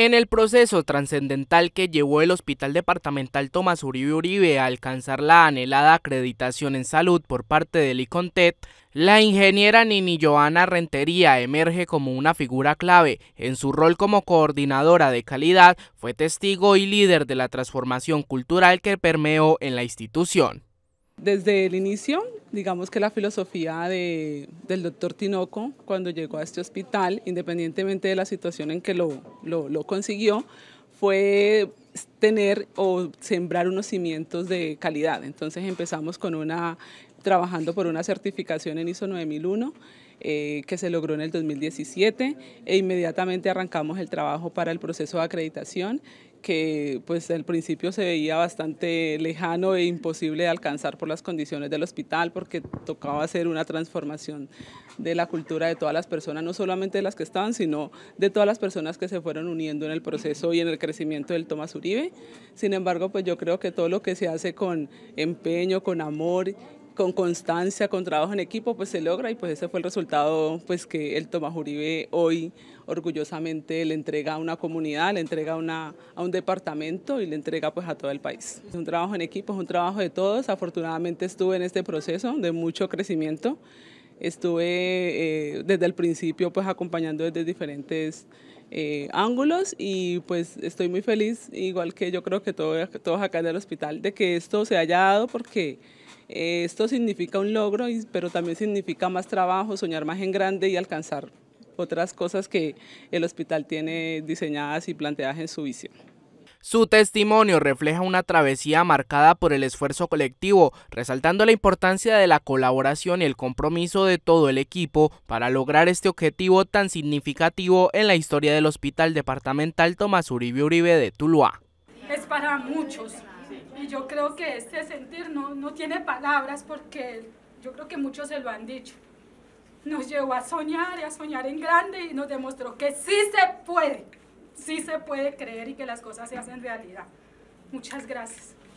En el proceso trascendental que llevó el Hospital Departamental Tomás Uribe Uribe a alcanzar la anhelada acreditación en salud por parte del ICONTET, la ingeniera Nini Joana Rentería emerge como una figura clave. En su rol como coordinadora de calidad, fue testigo y líder de la transformación cultural que permeó en la institución. Desde el inicio, digamos que la filosofía del doctor Tinoco cuando llegó a este hospital, independientemente de la situación en que lo consiguió, fue tener o sembrar unos cimientos de calidad. Entonces empezamos con una, trabajando por una certificación en ISO 9001. Eh, que se logró en el 2017 e inmediatamente arrancamos el trabajo para el proceso de acreditación que pues al principio se veía bastante lejano e imposible de alcanzar por las condiciones del hospital porque tocaba hacer una transformación de la cultura de todas las personas, no solamente de las que estaban, sino de todas las personas que se fueron uniendo en el proceso y en el crecimiento del Uri sin embargo, pues yo creo que todo lo que se hace con empeño, con amor, con constancia, con trabajo en equipo, pues se logra y pues ese fue el resultado pues que el Tomás Uribe hoy orgullosamente le entrega a una comunidad, le entrega una, a un departamento y le entrega pues a todo el país. Es un trabajo en equipo, es un trabajo de todos. Afortunadamente estuve en este proceso de mucho crecimiento estuve eh, desde el principio pues, acompañando desde diferentes eh, ángulos y pues estoy muy feliz, igual que yo creo que todos, acá en el hospital, de que esto se haya dado porque eh, esto significa un logro, pero también significa más trabajo, soñar más en grande y alcanzar otras cosas que el hospital tiene diseñadas y planteadas en su visión. Su testimonio refleja una travesía marcada por el esfuerzo colectivo, resaltando la importancia de la colaboración y el compromiso de todo el equipo para lograr este objetivo tan significativo en la historia del Hospital Departamental Tomás Uribe Uribe de Tuluá. Es para muchos y yo creo que este sentir no, no tiene palabras porque yo creo que muchos se lo han dicho. Nos llevó a soñar y a soñar en grande y nos demostró que sí se puede sí se puede creer y que las cosas se hacen realidad. Muchas gracias.